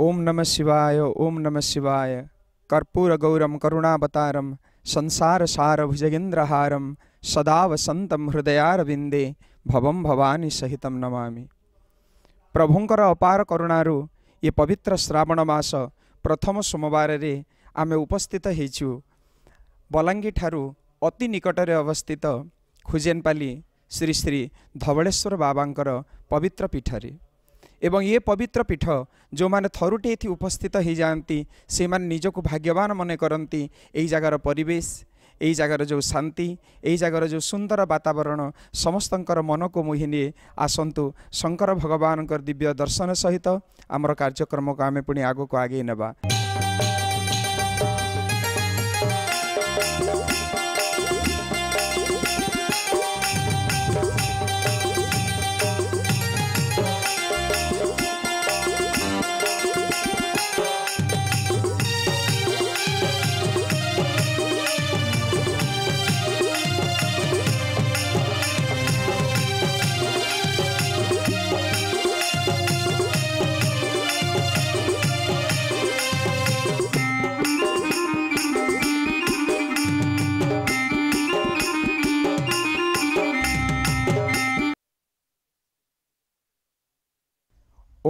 ओम नम शिवाय ओम नम शिवाय कर्पूर गौरम करुणावतारम संसार भुजगेन्द्रहारम सदा वत हृदयारविन्दे भवम भवानी सहित नमामि प्रभुंकर अपार करुणारु ये पवित्र श्रावण मास प्रथम रे आमे उपस्थित है अति निकट ठु अवस्थित खुजेनपाली श्री श्री धवलेश्वर बाबा पवित्र पीठरे एवं ये पवित्र पीठ जो थरुटे उपस्थित है से सान निजको भाग्यवान मन करे जगार परिवेश ए जो शांति ए जो सुन्दर वातावरण समस्त मनको आसंतु आसन्तु भगवान कर दिव्य दर्शन सहित आम कार्मे पि को आगे न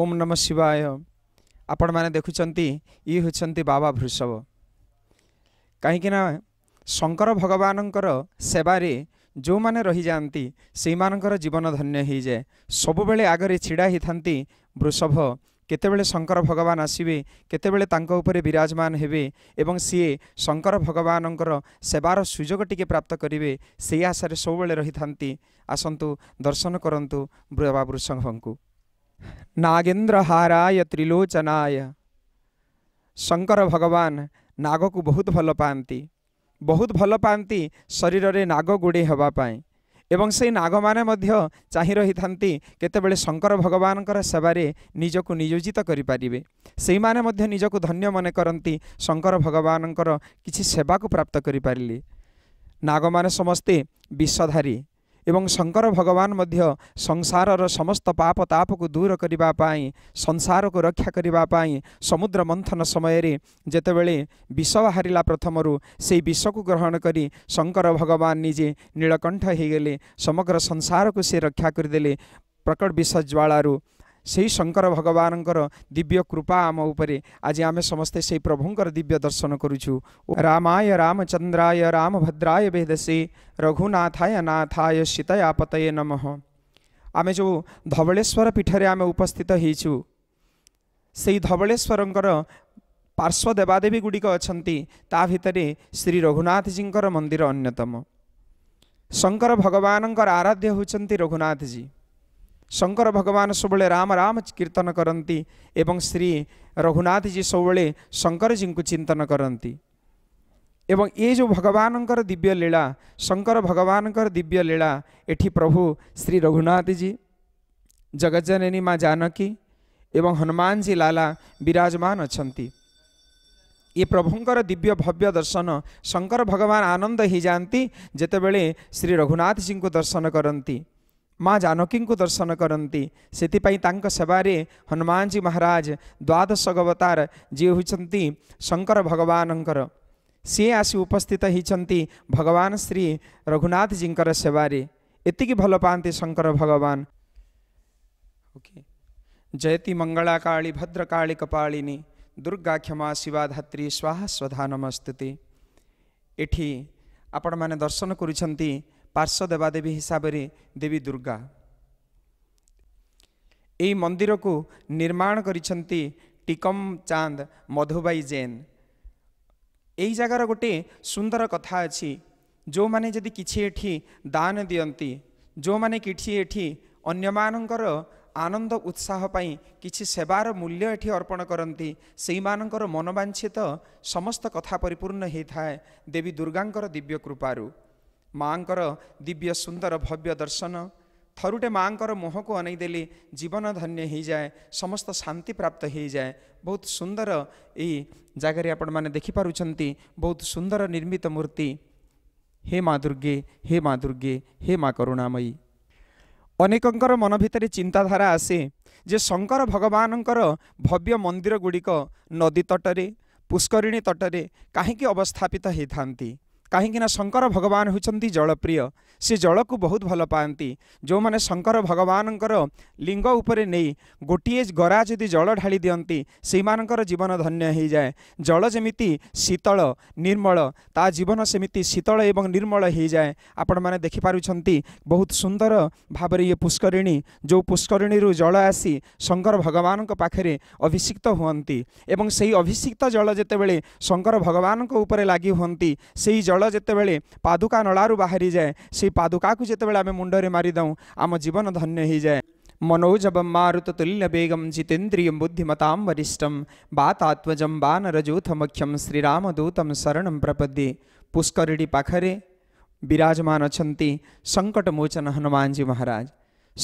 ଓମ୍ ନମ ଶିବାୟ ଆପଣମାନେ ଦେଖୁଛନ୍ତି ଇଏ ହେଉଛନ୍ତି ବାବା ବୃଷଭ କାହିଁକିନା ଶଙ୍କର ଭଗବାନଙ୍କର ସେବାରେ ଯେଉଁମାନେ ରହିଯାଆନ୍ତି ସେଇମାନଙ୍କର ଜୀବନ ଧନ୍ୟ ହେଇଯାଏ ସବୁବେଳେ ଆଗରେ ଛିଡ଼ା ହେଇଥାନ୍ତି ବୃଷଭ କେତେବେଳେ ଶଙ୍କର ଭଗବାନ ଆସିବେ କେତେବେଳେ ତାଙ୍କ ଉପରେ ବିରାଜମାନ ହେବେ ଏବଂ ସିଏ ଶଙ୍କର ଭଗବାନଙ୍କର ସେବାର ସୁଯୋଗ ଟିକିଏ ପ୍ରାପ୍ତ କରିବେ ସେଇ ଆଶାରେ ସବୁବେଳେ ରହିଥାନ୍ତି ଆସନ୍ତୁ ଦର୍ଶନ କରନ୍ତୁ ବାବା ବୃଷଭଙ୍କୁ ନାଗେନ୍ଦ୍ରହାରାୟ ତ୍ରିଲୋଚନାୟ ଶଙ୍କର ଭଗବାନ ନାଗକୁ ବହୁତ ଭଲ ପାଆନ୍ତି ବହୁତ ଭଲ ପାଆନ୍ତି ଶରୀରରେ ନାଗ ଗୁଡ଼େଇ ହେବା ପାଇଁ ଏବଂ ସେଇ ନାଗମାନେ ମଧ୍ୟ ଚାହିଁ ରହିଥାନ୍ତି କେତେବେଳେ ଶଙ୍କର ଭଗବାନଙ୍କର ସେବାରେ ନିଜକୁ ନିୟୋଜିତ କରିପାରିବେ ସେଇମାନେ ମଧ୍ୟ ନିଜକୁ ଧନ୍ୟ ମନେ କରନ୍ତି ଶଙ୍କର ଭଗବାନଙ୍କର କିଛି ସେବାକୁ ପ୍ରାପ୍ତ କରିପାରିଲେ ନାଗମାନେ ସମସ୍ତେ ବିଷଧାରୀ एवं शंकर भगवान संसार र समस्त पाप ताप दूर पापतापको दूरक संसारको रक्षाकरे समुद्र मंथन समय जतिबेला विष प्रथम रु प्रथमहरू विष विषको ग्रहण गरि शंकर भगवान निजे नीलकंठ नीलकण्ठगले समग्र संसार संसारको से रक्षादेले प्रकट विष ज्वालालु शंकर भगवानको दिव्य कृपा आम उपरे आज आम समस्तै सही प्रभुङ्गर दिव्य दर्शन गरुछु राम रामचन्द्राय रामभद्राय भेदसे रघुनाथ नाथाय सीतयापतय नम आमे जो धवलेश्वर पीठले आम उपस्थित है छु सही धवलेश्वर पार्श्वेवादेवी गुडिक ता ताभर श्री रघुनाथ रघुनाथजीको मंदिर अन्यतम शंकर शङ्कर आराध्य आराध रघुनाथ जी शंकर भगवान भगवान् राम राम कीर्तन श्री रघुनाथ जी कति एघुनाथजी सबै शङ्करजीको चिन्तन ये जो भगवा दिव्य लीला शंकर भगवानको दिव्य लीला ए प्रभु श्री रघुनाथ जी रघुनाथजी जगजननीमा जानकी एवं हनुमान जी लाला विराजमान अन्ति ये प्रभुङको दिव्य भव्य दर्शन शंकर शङ्कर भगवान् आनन्द हिजा जतिबेले श्री रघुनाथ जी को दर्शन कति जानकी को दर्शन कति हनुमान जी महाराज द्वादश अवतार द्वादशगवतार जिन् शंकर भगवानको सि आसि उपस्थित है भगवान श्री रघुनाथ रघुनाथजी सेवे यतिक भल पाँदै शंकर भगवान ओके जयती मङ्गलाली भद्रकाली कपा दुर्गा क्षमा शिवा शिवाधात्री स्वाह स्वधा नमस्तुति आपण दर्शन गरु ପାର୍ଶ୍ୱ ଦେବାଦେବୀ ହିସାବରେ ଦେବୀ ଦୁର୍ଗା ଏହି ମନ୍ଦିରକୁ ନିର୍ମାଣ କରିଛନ୍ତି ଟିକମ ଚାନ୍ଦ ମଧୁବାଇ ଜେନ ଏହି ଜାଗାର ଗୋଟିଏ ସୁନ୍ଦର କଥା ଅଛି ଯେଉଁମାନେ ଯଦି କିଛି ଏଠି ଦାନ ଦିଅନ୍ତି ଯେଉଁମାନେ କିଛି ଏଠି ଅନ୍ୟମାନଙ୍କର ଆନନ୍ଦ ଉତ୍ସାହ ପାଇଁ କିଛି ସେବାର ମୂଲ୍ୟ ଏଠି ଅର୍ପଣ କରନ୍ତି ସେଇମାନଙ୍କର ମନବାଞ୍ଛିତ ସମସ୍ତ କଥା ପରିପୂର୍ଣ୍ଣ ହୋଇଥାଏ ଦେବୀ ଦୁର୍ଗାଙ୍କର ଦିବ୍ୟ କୃପାରୁ ମାଆଙ୍କର ଦିବ୍ୟ ସୁନ୍ଦର ଭବ୍ୟ ଦର୍ଶନ ଥରୁଟେ ମା'ଙ୍କର ମୁହଁକୁ ଅନେଇଦେଲି ଜୀବନ ଧନ୍ୟ ହୋଇଯାଏ ସମସ୍ତ ଶାନ୍ତି ପ୍ରାପ୍ତ ହୋଇଯାଏ ବହୁତ ସୁନ୍ଦର ଏଇ ଜାଗାରେ ଆପଣମାନେ ଦେଖିପାରୁଛନ୍ତି ବହୁତ ସୁନ୍ଦର ନିର୍ମିତ ମୂର୍ତ୍ତି ହେ ମା ଦୁର୍ଗେ ହେ ମା ଦୁର୍ଗେ ହେ ମା କରୁଣାମୟୀ ଅନେକଙ୍କର ମନ ଭିତରେ ଚିନ୍ତାଧାରା ଆସେ ଯେ ଶଙ୍କର ଭଗବାନଙ୍କର ଭବ୍ୟ ମନ୍ଦିର ଗୁଡ଼ିକ ନଦୀ ତଟରେ ପୁଷ୍କରିଣୀ ତଟରେ କାହିଁକି ଅବସ୍ଥାପିତ ହୋଇଥାନ୍ତି कहीं शंकर भगवान होती जलप्रिय सी जल को बहुत भल पाती जो मैंने शंकर भगवान लिंग उपर नहीं गोटे गरा जी जल ढाड़ी दिंती जीवन धन्य हो जाए जल जमी शीतल निर्मल ता जीवन सेमती शीतल एवं निर्मल हो जाए आपण मैंने देखिपार बहुत सुंदर भाव ये पुष्करिणी जो पुष्करिणी जल आसी शंकर भगवान पाखे अभिषिक्त हमें से अभिषिक्त जल जिते शंकर भगवान लग हमें से जल पादुका ଜଳ ଯେତେବେଳେ ପାଦୁକା ନଳାରୁ ବାହାରିଯାଏ ସେଇ ପାଦୁକାକୁ ଯେତେବେଳେ ଆମେ ମୁଣ୍ଡରେ ମାରିଦେଉ ଆମ ଜୀବନ ଧନ୍ୟ ହେଇଯାଏ मनोजबं मारुततुल्यवेगं जितेन्द्रियं बुद्धिमतां वरिष्ठं वातात्मजं वानरजूथमख्यं श्रीरामदूतं शरण प्रपद्ये पुष्करिणी पाखरे विराजमान संकटमोचन हनुमान जी महाराज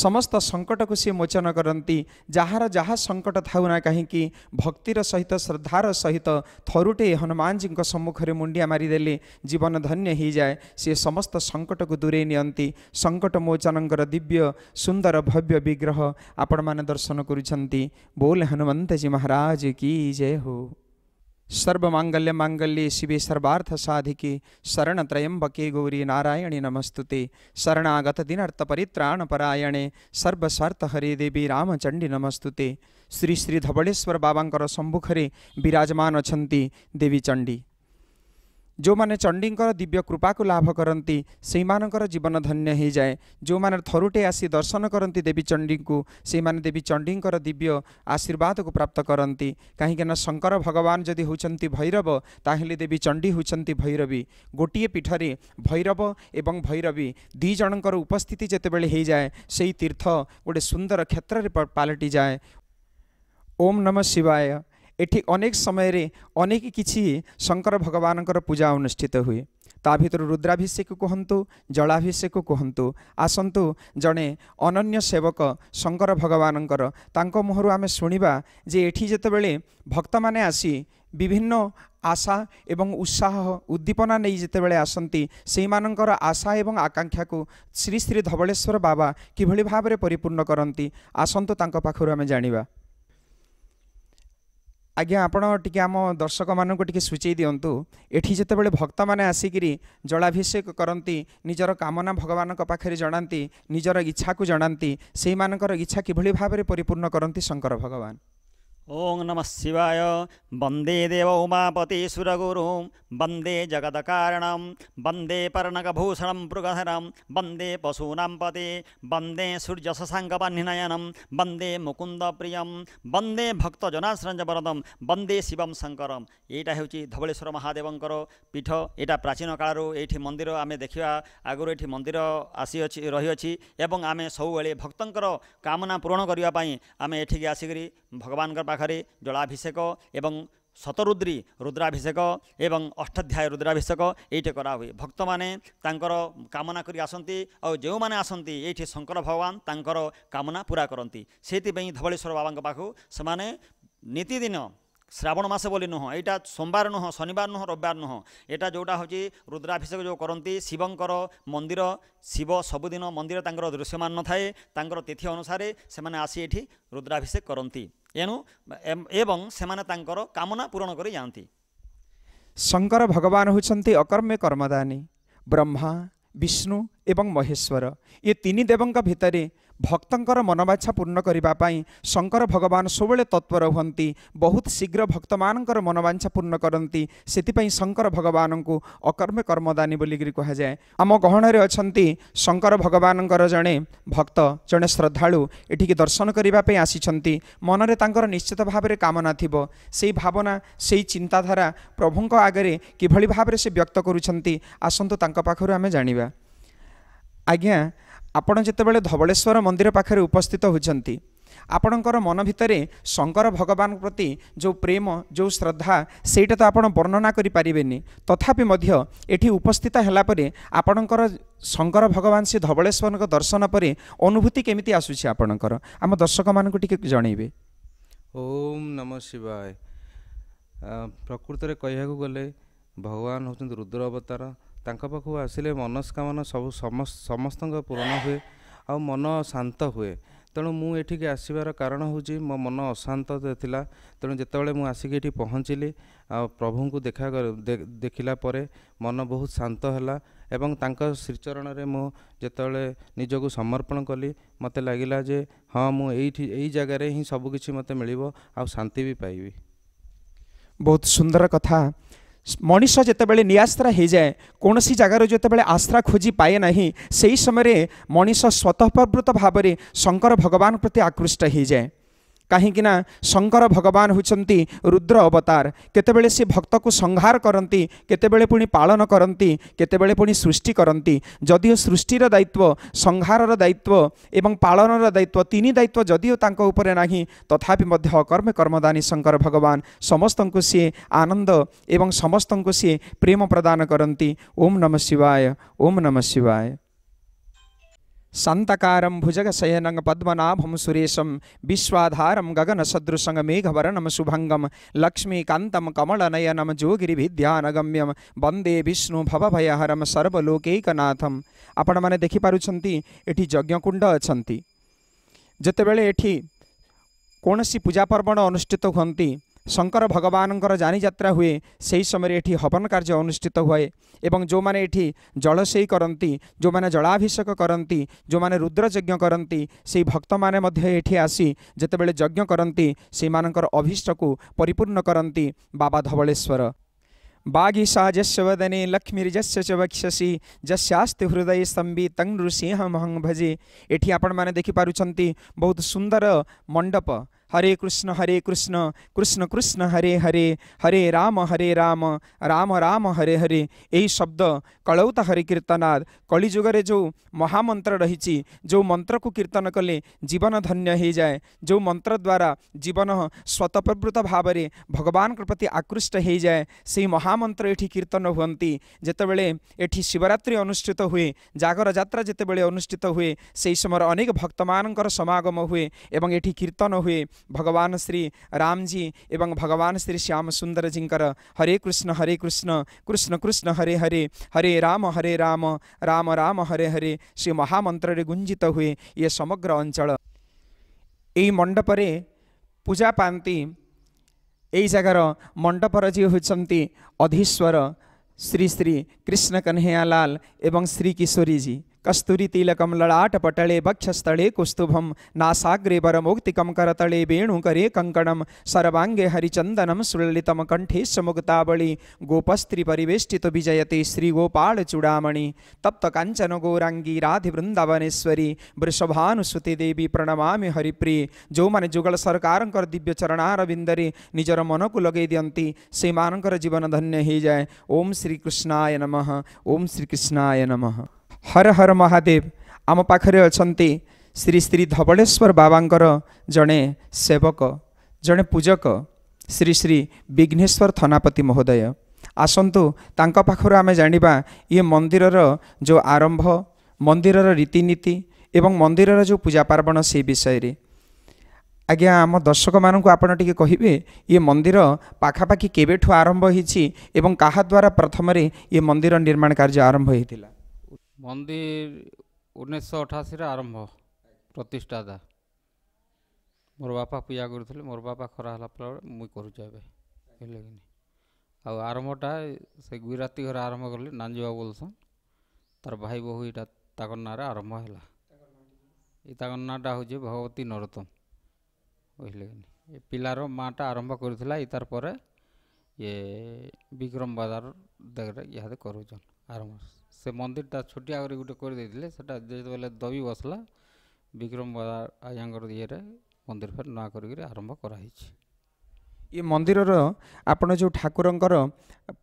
ସମସ୍ତ ସଙ୍କଟକୁ ସିଏ ମୋଚନ କରନ୍ତି ଯାହାର ଯାହା ସଙ୍କଟ ଥାଉ ନା କାହିଁକି ଭକ୍ତିର ସହିତ ଶ୍ରଦ୍ଧାର ସହିତ ଥରୁଟେ ହନୁମାନଜୀଙ୍କ ସମ୍ମୁଖରେ ମୁଣ୍ଡିଆ ମାରିଦେଲେ ଜୀବନ ଧନ୍ୟ ହୋଇଯାଏ ସିଏ ସମସ୍ତ ସଙ୍କଟକୁ ଦୂରେଇ ନିଅନ୍ତି ସଙ୍କଟ ମୋଚନଙ୍କର ଦିବ୍ୟ ସୁନ୍ଦର ଭବ୍ୟ ବିଗ୍ରହ ଆପଣମାନେ ଦର୍ଶନ କରୁଛନ୍ତି ବୋଲେ ହନୁମନ୍ତଜୀ ମହାରାଜ କି ଜୟ ହୋ सर्वमांगल्य मांगल्ये शिवे सर्वार्थ साधिके शरण त्रयंबके गौरी नारायणी नमस्तुते शरणागत दिनर्थ परित्राण परायणे सर्वसर्थ हरे देवी रामचंडी नमस्तुते श्री श्री धवलेश्वर बाबा शंभुखरे विराजमान अच्छा देवी चंडी जोमा चण्डी दिव्य कृपाको लाभ कति सहीमा जीवन धन्य जो थरुटे आसि दर्शन कति देवी चण्डी सही देवी चण्डी दिव्य आशीर्वादको प्राप्त गर काहीँक न शङ्कर भगवान् जिन् भैरव तेवी चण्डी हुन्छ भैरवी गोटे पीठरे भैरव भैरवी दुईजना उपस्थिति जति बेला है सही तीर्थ गोटे सुन्दर क्षेत्रले पालटिए ओम नम शिवाय ଏଠି ଅନେକ ସମୟରେ ଅନେକ କିଛି ଶଙ୍କର ଭଗବାନଙ୍କର ପୂଜା ଅନୁଷ୍ଠିତ ହୁଏ ତା ଭିତରୁ ରୁଦ୍ରାଭିଷେକ କୁହନ୍ତୁ ଜଳାଭିଷେକ କୁହନ୍ତୁ ଆସନ୍ତୁ ଜଣେ ଅନନ୍ୟ ସେବକ ଶଙ୍କର ଭଗବାନଙ୍କର ତାଙ୍କ ମୁହଁରୁ ଆମେ ଶୁଣିବା ଯେ ଏଠି ଯେତେବେଳେ ଭକ୍ତମାନେ ଆସି ବିଭିନ୍ନ ଆଶା ଏବଂ ଉତ୍ସାହ ଉଦ୍ଦୀପନା ନେଇ ଯେତେବେଳେ ଆସନ୍ତି ସେଇମାନଙ୍କର ଆଶା ଏବଂ ଆକାଂକ୍ଷାକୁ ଶ୍ରୀ ଶ୍ରୀ ଧବଳେଶ୍ୱର ବାବା କିଭଳି ଭାବରେ ପରିପୂର୍ଣ୍ଣ କରନ୍ତି ଆସନ୍ତୁ ତାଙ୍କ ପାଖରୁ ଆମେ ଜାଣିବା ଆଜ୍ଞା ଆପଣ ଟିକେ ଆମ ଦର୍ଶକମାନଙ୍କୁ ଟିକେ ସୂଚାଇ ଦିଅନ୍ତୁ ଏଠି ଯେତେବେଳେ ଭକ୍ତମାନେ ଆସିକିରି ଜଳାଭିଷେକ କରନ୍ତି ନିଜର କାମନା ଭଗବାନଙ୍କ ପାଖରେ ଜଣାନ୍ତି ନିଜର ଇଚ୍ଛାକୁ ଜଣାନ୍ତି ସେଇମାନଙ୍କର ଇଚ୍ଛା କିଭଳି ଭାବରେ ପରିପୂର୍ଣ୍ଣ କରନ୍ତି ଶଙ୍କର ଭଗବାନ ओं नमः शिवाय वन्दे देव उमापतिसुरगुरुं वन्दे जगदकारणं वन्दे पर्णकभूषणं मृगधरं वन्दे पशूनां पते वन्दे सूर्यशशाङ्कपन्निनयनं वन्दे मुकुन्दप्रियं वन्दे ଭକ୍ତଜନାଶ୍ରଞ୍ଜବରଦମ ବନ୍ଦେ ଶିବମ ଶଙ୍କରମ ଏଇଟା ହେଉଛି ଧବଳେଶ୍ୱର ମହାଦେବଙ୍କର ପୀଠ ଏଇଟା ପ୍ରାଚୀନ କାଳରୁ ଏଇଠି ମନ୍ଦିର ଆମେ ଦେଖିବା ଆଗରୁ ଏଠି ମନ୍ଦିର ଆସିଅଛି ରହିଅଛି ଏବଂ ଆମେ ସବୁବେଳେ ଭକ୍ତଙ୍କର କାମନା ପୂରଣ କରିବା ପାଇଁ ଆମେ ଏଠିକି ଆସିକରି ଭଗବାନଙ୍କ ପାଖରେ ପାଖରେ ଜଳାଭିଷେକ ଏବଂ ଶତରୁଦ୍ରୀ ରୁଦ୍ରାଭିଷେକ ଏବଂ ଅଷ୍ଟାଧ୍ୟାୟ ରୁଦ୍ରାଭିଷେକ ଏଇଠି କରାହୁଏ ଭକ୍ତମାନେ ତାଙ୍କର କାମନା କରି ଆସନ୍ତି ଆଉ ଯେଉଁମାନେ ଆସନ୍ତି ଏଇଠି ଶଙ୍କର ଭଗବାନ ତାଙ୍କର କାମନା ପୂରା କରନ୍ତି ସେଇଥିପାଇଁ ଧବଳେଶ୍ୱର ବାବାଙ୍କ ପାଖକୁ ସେମାନେ ନିତିଦିନ ଶ୍ରାବଣ ମାସ ବୋଲି ନୁହଁ ଏଇଟା ସୋମବାର ନୁହଁ ଶନିବାର ନୁହଁ ରବିବାର ନୁହଁ ଏଇଟା ଯେଉଁଟା ହେଉଛି ରୁଦ୍ରାଭିଷେକ ଯେଉଁ କରନ୍ତି ଶିବଙ୍କର ମନ୍ଦିର ଶିବ ସବୁଦିନ ମନ୍ଦିର ତାଙ୍କର ଦୃଶ୍ୟମାନ ନଥାଏ ତାଙ୍କର ତିଥି ଅନୁସାରେ ସେମାନେ ଆସି ଏଠି ରୁଦ୍ରାଭିଷେକ କରନ୍ତି ଏଣୁ ଏବଂ ସେମାନେ ତାଙ୍କର କାମନା ପୂରଣ କରି ଯାଆନ୍ତି ଶଙ୍କର ଭଗବାନ ହେଉଛନ୍ତି ଅକର୍ମେ କର୍ମଦାନୀ ବ୍ରହ୍ମା ବିଷ୍ଣୁ ଏବଂ ମହେଶ୍ୱର ଏ ତିନି ଦେବଙ୍କ ଭିତରେ ଭକ୍ତଙ୍କର ମନବାଛା ପୂର୍ଣ୍ଣ କରିବା ପାଇଁ ଶଙ୍କର ଭଗବାନ ସବୁବେଳେ ତତ୍ପର ହୁଅନ୍ତି ବହୁତ ଶୀଘ୍ର ଭକ୍ତମାନଙ୍କର ମନବାଞ୍ଛା ପୂର୍ଣ୍ଣ କରନ୍ତି ସେଥିପାଇଁ ଶଙ୍କର ଭଗବାନଙ୍କୁ ଅକର୍ମେ କର୍ମଦାନୀ ବୋଲିକରି କୁହାଯାଏ ଆମ ଗହଣରେ ଅଛନ୍ତି ଶଙ୍କର ଭଗବାନଙ୍କର ଜଣେ ଭକ୍ତ ଜଣେ ଶ୍ରଦ୍ଧାଳୁ ଏଠିକି ଦର୍ଶନ କରିବା ପାଇଁ ଆସିଛନ୍ତି ମନରେ ତାଙ୍କର ନିଶ୍ଚିତ ଭାବରେ କାମନା ଥିବ ସେଇ ଭାବନା ସେହି ଚିନ୍ତାଧାରା ପ୍ରଭୁଙ୍କ ଆଗରେ କିଭଳି ଭାବରେ ସେ ବ୍ୟକ୍ତ କରୁଛନ୍ତି ଆସନ୍ତୁ ତାଙ୍କ ପାଖରୁ ଆମେ ଜାଣିବା ଆଜ୍ଞା ଆପଣ ଯେତେବେଳେ ଧବଳେଶ୍ୱର ମନ୍ଦିର ପାଖରେ ଉପସ୍ଥିତ ହୋଇଛନ୍ତି ଆପଣଙ୍କର ମନ ଭିତରେ ଶଙ୍କର ଭଗବାନ ପ୍ରତି ଯେଉଁ ପ୍ରେମ ଯେଉଁ ଶ୍ରଦ୍ଧା ସେଇଟା ତ ଆପଣ ବର୍ଣ୍ଣନା କରିପାରିବେନି ତଥାପି ମଧ୍ୟ ଏଠି ଉପସ୍ଥିତ ହେଲା ପରେ ଆପଣଙ୍କର ଶଙ୍କର ଭଗବାନ ସେ ଧବଳେଶ୍ୱରଙ୍କ ଦର୍ଶନ ପରେ ଅନୁଭୂତି କେମିତି ଆସୁଛି ଆପଣଙ୍କର ଆମ ଦର୍ଶକମାନଙ୍କୁ ଟିକେ ଜଣେଇବେ ଓମ୍ ନମ ଶିବାୟ ପ୍ରକୃତରେ କହିବାକୁ ଗଲେ ଭଗବାନ ହେଉଛନ୍ତି ରୁଦ୍ର ଅବତାର ତାଙ୍କ ପାଖକୁ ଆସିଲେ ମନସ୍କାମନା ସବୁ ସମସ୍ତଙ୍କ ପୂରଣ ହୁଏ ଆଉ ମନ ଶାନ୍ତ ହୁଏ ତେଣୁ ମୁଁ ଏଠିକି ଆସିବାର କାରଣ ହେଉଛି ମୋ ମନ ଅଶାନ୍ତ ଥିଲା ତେଣୁ ଯେତେବେଳେ ମୁଁ ଆସିକି ଏଠି ପହଞ୍ଚିଲି ଆଉ ପ୍ରଭୁଙ୍କୁ ଦେଖା ଦେଖିଲା ପରେ ମନ ବହୁତ ଶାନ୍ତ ହେଲା ଏବଂ ତାଙ୍କ ଶ୍ରୀଚରଣରେ ମୁଁ ଯେତେବେଳେ ନିଜକୁ ସମର୍ପଣ କଲି ମୋତେ ଲାଗିଲା ଯେ ହଁ ମୁଁ ଏଇଠି ଏଇ ଜାଗାରେ ହିଁ ସବୁକିଛି ମୋତେ ମିଳିବ ଆଉ ଶାନ୍ତି ବି ପାଇବି ବହୁତ ସୁନ୍ଦର କଥା ମଣିଷ ଯେତେବେଳେ ନିଆଶ୍ରା ହୋଇଯାଏ କୌଣସି ଜାଗାରୁ ଯେତେବେଳେ ଆଶ୍ରା ଖୋଜି ପାଏ ନାହିଁ ସେହି ସମୟରେ ମଣିଷ ସ୍ୱତଃପ୍ରବୃତ୍ତ ଭାବରେ ଶଙ୍କର ଭଗବାନ ପ୍ରତି ଆକୃଷ୍ଟ ହୋଇଯାଏ କାହିଁକି ନା ଶଙ୍କର ଭଗବାନ ହେଉଛନ୍ତି ରୁଦ୍ର ଅବତାର କେତେବେଳେ ସେ ଭକ୍ତକୁ ସଂହାର କରନ୍ତି କେତେବେଳେ ପୁଣି ପାଳନ କରନ୍ତି କେତେବେଳେ ପୁଣି ସୃଷ୍ଟି କରନ୍ତି ଯଦିଓ ସୃଷ୍ଟିର ଦାୟିତ୍ୱ ସଂହାରର ଦାୟିତ୍ୱ ଏବଂ ପାଳନର ଦାୟିତ୍ୱ ତିନି ଦାୟିତ୍ୱ ଯଦିଓ ତାଙ୍କ ଉପରେ ନାହିଁ ତଥାପି ମଧ୍ୟ ଅକର୍ମେ କର୍ମଦାନୀ ଶଙ୍କର ଭଗବାନ ସମସ୍ତଙ୍କୁ ସିଏ ଆନନ୍ଦ ଏବଂ ସମସ୍ତଙ୍କୁ ସିଏ ପ୍ରେମ ପ୍ରଦାନ କରନ୍ତି ଓମ୍ ନମ ଶିବାୟ ଓମ୍ ନମ ଶିବାୟ సంతకారం భుజగ శయనం పద్మనాభం సురేశం విశ్వాధారం గగన సదృశంగ మేఘవరణం శుభంగం లక్ష్మీకాంతం కమలనయనం జోగిరిభిధ్యానగమ్యం వందే విష్ణు భవభయహరం సర్వలోకైకనాథం ଆପଣମାନେ ଦେଖିପାରୁଛନ୍ତି ଏଠି ଯଜ୍ଞକୁଣ୍ଡ ଅଛନ୍ତି ଯେତେବେଳେ ଏଠି କୌଣସି ପୂଜାପର୍ବଣ ଅନୁଷ୍ଠିତ ହୁଅନ୍ତି शंकर भगवान जानी जात्रा हुए से ही समय ये हवन कार्य अनुष्ठित हुए एवं जो मैंने जलसे करती जो मैंने जलाभिषेक करती जो मैंने रुद्रज्ञ करती से भक्त मैंने ये आसी जितेबले यज्ञ करती से मानकर अभीष्ट को परिपूर्ण करती बाबा धवलेश्वर बाघी सा जस्वदने लक्ष्मी जस्य वक्षसी जस्यास्ति हृदय स्तंभी तंग ऋषि हम भजे ये आपण मैंने देखिपार बहुत सुंदर मंडप हरे कृष्ण हरे कृष्ण कृष्ण कृष्ण हरे हरे हरे राम हरे राम राम राम हरे हरे यही शब्द कलौता हरि कीर्तनाद कलिजुगे जो महामंत्र रही जो मंत्र को कीर्तन कले जीवन धन्य हो जाए जो मंत्र द्वारा जीवन स्वतप्रवृत भाव में भगवान प्रति आकृष्ट हो जाए से महामंत्र ये कीर्तन हमें जितेबले ये शिवरात्रि अनुष्ठित हुए जगर जात्रा जितेबले अनुष्ठित हुए से समय अनेक भक्त मान समागम हुए एवं ये कीर्तन हुए भगवान श्री रामजी एवं भगवान श्री श्याम श्यम सुन्दरजीको हरे कृष्ण हरे कृष्ण कृष्ण कृष्ण हरे हरे हरे राम हरे राम राम राम हरे हरे श्री महामंत्र महामन्त्र गुञ्जित हे यग्र पूजा ए मण्डपले पूजापातिर मण्डप जी हुन्छ अधीश्वर श्री श्री कृष्ण कन्हैया लाल एवं श्री किशोरी जी कस्तूरी तिलकम लड़ाट पटले बक्षस्थले कुस्तुभम नासाग्रे कम करतले करे कंकणम सर्वांगे हरिचंदनम सुललितम कंठे समुक्तावली गोपस्त्री परिवेष्टित तो विजयते श्री गोपाल चुड़ामणि तप्त तो कांचन गौरांगी राधि वृंदावनेश्वरी वृषभानुसुति देवी प्रणमा हरिप्रिय जो मैंने जुगल सरकार दिव्य चरणारविंदरे निजर मन को लगे दिंती से मान जीवन धन्य हो जाए ओम श्री कृष्णाय नमः ओम श्री कृष्णाय नमः ହର ହର ମହାଦେବ ଆମ ପାଖରେ ଅଛନ୍ତି ଶ୍ରୀ ଶ୍ରୀ ଧବଳେଶ୍ୱର ବାବାଙ୍କର ଜଣେ ସେବକ ଜଣେ ପୂଜକ ଶ୍ରୀ ଶ୍ରୀ ବିଘ୍ନେଶ୍ୱର ଥନାପତି ମହୋଦୟ ଆସନ୍ତୁ ତାଙ୍କ ପାଖରୁ ଆମେ ଜାଣିବା ଇଏ ମନ୍ଦିରର ଯେଉଁ ଆରମ୍ଭ ମନ୍ଦିରର ରୀତିନୀତି ଏବଂ ମନ୍ଦିରର ଯେଉଁ ପୂଜା ପାର୍ବଣ ସେ ବିଷୟରେ ଆଜ୍ଞା ଆମ ଦର୍ଶକମାନଙ୍କୁ ଆପଣ ଟିକିଏ କହିବେ ଇଏ ମନ୍ଦିର ପାଖାପାଖି କେବେଠୁ ଆରମ୍ଭ ହୋଇଛି ଏବଂ କାହା ଦ୍ୱାରା ପ୍ରଥମରେ ଇଏ ମନ୍ଦିର ନିର୍ମାଣ କାର୍ଯ୍ୟ ଆରମ୍ଭ ହୋଇଥିଲା ମନ୍ଦିର ଉଣେଇଶହ ଅଠାଅଶୀରେ ଆରମ୍ଭ ପ୍ରତିଷ୍ଠାତା ମୋର ବାପା ପୂଜା କରୁଥିଲେ ମୋର ବାପା ଖରା ହେଲା ପରେ ମୁଇଁ କରୁଛି ଏବେ ହେଲେ କି ଆଉ ଆରମ୍ଭଟା ସେ ଗୁଜରାତି ଘରେ ଆରମ୍ଭ କଲେ ନାଞ୍ଜିବା ବୋଲସନ୍ ତାର ଭାଇ ବୋହୁ ଏଇଟା ତାଙ୍କ ନାଁରେ ଆରମ୍ଭ ହେଲା ଏ ତାଙ୍କ ନାଁଟା ହେଉଛି ଭଗବତୀ ନରୋତ୍ତମ ବୁଝିଲେ କି ଏ ପିଲାର ମାଆଟା ଆରମ୍ଭ କରିଥିଲା ଏ ତାର ପରେ ଇଏ ବିକ୍ରମ ବାଜାର ଦେହରେ ଇହାଦେ କରୁଛନ୍ ଆରମ୍ଭ ସେ ମନ୍ଦିରଟା ଛୋଟିଆ କରି ଗୋଟେ କରିଦେଇଥିଲେ ସେଟା ଯେତେବେଳେ ଦବି ବସିଲା ବିକ୍ରମ ଆଜ୍ଞାଙ୍କର ଇଏରେ ମନ୍ଦିର ଫେର ନୂଆ କରିକିରି ଆରମ୍ଭ କରାହେଇଛି ଏ ମନ୍ଦିରର ଆପଣ ଯେଉଁ ଠାକୁରଙ୍କର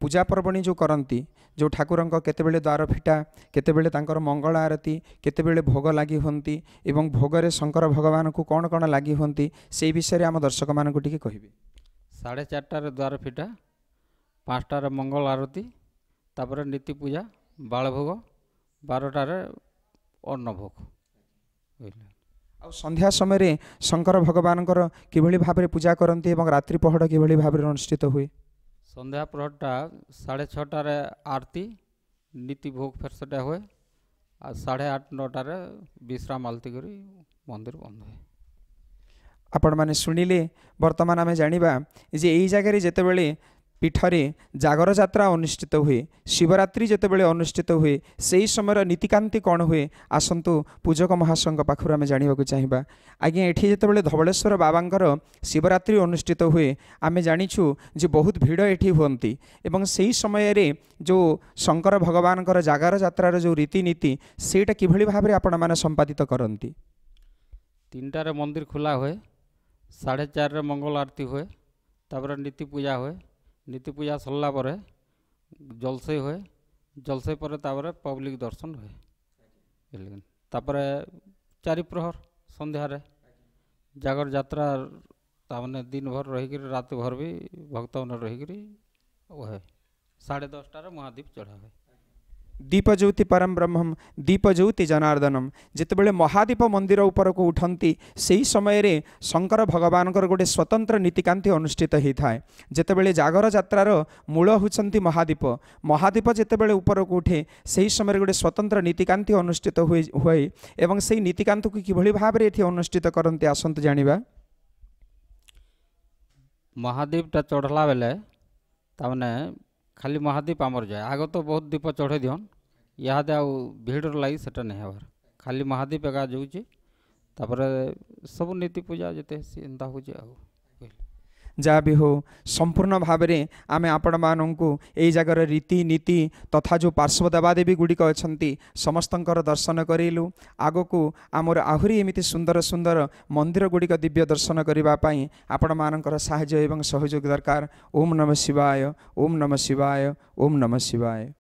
ପୂଜା ପର୍ବଣୀ ଯେଉଁ କରନ୍ତି ଯେଉଁ ଠାକୁରଙ୍କ କେତେବେଳେ ଦ୍ୱାର ଫିଟା କେତେବେଳେ ତାଙ୍କର ମଙ୍ଗଳ ଆରତି କେତେବେଳେ ଭୋଗ ଲାଗି ହୁଅନ୍ତି ଏବଂ ଭୋଗରେ ଶଙ୍କର ଭଗବାନଙ୍କୁ କ'ଣ କ'ଣ ଲାଗି ହୁଅନ୍ତି ସେଇ ବିଷୟରେ ଆମ ଦର୍ଶକମାନଙ୍କୁ ଟିକେ କହିବେ ସାଢ଼େ ଚାରିଟାରେ ଦ୍ୱାର ଫିଟା ପାଞ୍ଚଟାରେ ମଙ୍ଗଳ ଆରତୀ তারপরে নীতি পূজা বাড়ভোগ বারোটার অন্নভোগ বুঝলেন ଆଉ ସନ୍ଧ୍ୟା ସମୟରେ ଶଙ୍କର ଭଗବାନଙ୍କର କିଭଳି ଭାବରେ ପୂଜା କରନ୍ତି ଏବଂ ରାତ୍ରି ପହଡ଼ କିଭଳି ଭାବରେ ଅନୁଷ୍ଠିତ ହୁଏ ସନ୍ଧ୍ୟା ପ୍ରହରଟା ସାଢ଼େ ଛଅଟାରେ ଆରତି ନୀତି ଭୋଗ ଫେର ସେଟା ହୁଏ ଆଉ ସାଢ଼େ ଆଠ ନଅଟାରେ ବିଶ୍ରାମ ଆଳତି କରି ମନ୍ଦିର ବନ୍ଦ ହୁଏ ଆପଣମାନେ ଶୁଣିଲେ ବର୍ତ୍ତମାନ ଆମେ ଜାଣିବା ଯେ ଏଇ ଜାଗାରେ ଯେତେବେଳେ ପୀଠରେ ଜାଗର ଯାତ୍ରା ଅନୁଷ୍ଠିତ ହୁଏ ଶିବରାତ୍ରି ଯେତେବେଳେ ଅନୁଷ୍ଠିତ ହୁଏ ସେହି ସମୟର ନୀତିକାନ୍ତି କ'ଣ ହୁଏ ଆସନ୍ତୁ ପୂଜକ ମହାସଂଘ ପାଖରୁ ଆମେ ଜାଣିବାକୁ ଚାହିଁବା ଆଜ୍ଞା ଏଠି ଯେତେବେଳେ ଧବଳେଶ୍ୱର ବାବାଙ୍କର ଶିବରାତ୍ରି ଅନୁଷ୍ଠିତ ହୁଏ ଆମେ ଜାଣିଛୁ ଯେ ବହୁତ ଭିଡ଼ ଏଠି ହୁଅନ୍ତି ଏବଂ ସେହି ସମୟରେ ଯେଉଁ ଶଙ୍କର ଭଗବାନଙ୍କର ଜାଗର ଯାତ୍ରାର ଯେଉଁ ରୀତିନୀତି ସେଇଟା କିଭଳି ଭାବରେ ଆପଣମାନେ ସମ୍ପାଦିତ କରନ୍ତି ତିନିଟାରେ ମନ୍ଦିର ଖୋଲା ହୁଏ ସାଢ଼େ ଚାରିରେ ମଙ୍ଗଳ ଆରତୀ ହୁଏ ତାପରେ ନୀତି ପୂଜା ହୁଏ নীতি পূজা সরলা পরে জলসে হুয়ে জলসে পরে তাপরে পব্লিক দর্শন হুয়ে বুঝলেন তাপরে চারি প্রহর সন্ধ্যারে জাগর যাত্রা তামানে দিন ভর রহিকি রাত ভর বি ভক্ত মানে রহিকি হুয়ে সাড়ে দশটার মহাদীপ চড়া হুয়ে ଦୀପଜ୍ୟୋତି ପରମ ବ୍ରହ୍ମମ୍ ଦୀପଜ୍ୟୋତି ଜନାର୍ଦ୍ଦନମ୍ ଯେତେବେଳେ ମହାଦୀପ ମନ୍ଦିର ଉପରକୁ ଉଠନ୍ତି ସେହି ସମୟରେ ଶଙ୍କର ଭଗବାନଙ୍କର ଗୋଟେ ସ୍ୱତନ୍ତ୍ର ନୀତିକାନ୍ତି ଅନୁଷ୍ଠିତ ହୋଇଥାଏ ଯେତେବେଳେ ଜାଗର ଯାତ୍ରାର ମୂଳ ହେଉଛନ୍ତି ମହାଦୀପ ମହାଦୀପ ଯେତେବେଳେ ଉପରକୁ ଉଠେ ସେହି ସମୟରେ ଗୋଟେ ସ୍ୱତନ୍ତ୍ର ନୀତିକାନ୍ତି ଅନୁଷ୍ଠିତ ହୁଏ ହୁଏ ଏବଂ ସେହି ନୀତିକାନ୍ତକୁ କିଭଳି ଭାବରେ ଏଠି ଅନୁଷ୍ଠିତ କରନ୍ତି ଆସନ୍ତୁ ଜାଣିବା ମହାଦୀପଟା ଚଢ଼ିଲା ବେଲେ ତାମାନେ खाली महादीप आमर जाए आग तो बहुत दीप चढ़े दिहन याद आड़ लगे से खाली महादीप एका जो तापर सब नीति पूजा जिते एंता हो जहाँबि हो सम्पूर्ण भावे आमे आपण मु एगार रीति नीति तथा जो पार्श देवादेवी गुडिक अनि समस्तको दर्शन कैलु आगको आमर आउने एमि सुंदर सुंदर मन्दिर गुडिक दिव्य दर्शन गरेको आपण मनको एवं सहयोग दरकार ओम नम शिवाय ओम नम शिवाय ओम नम शिवाय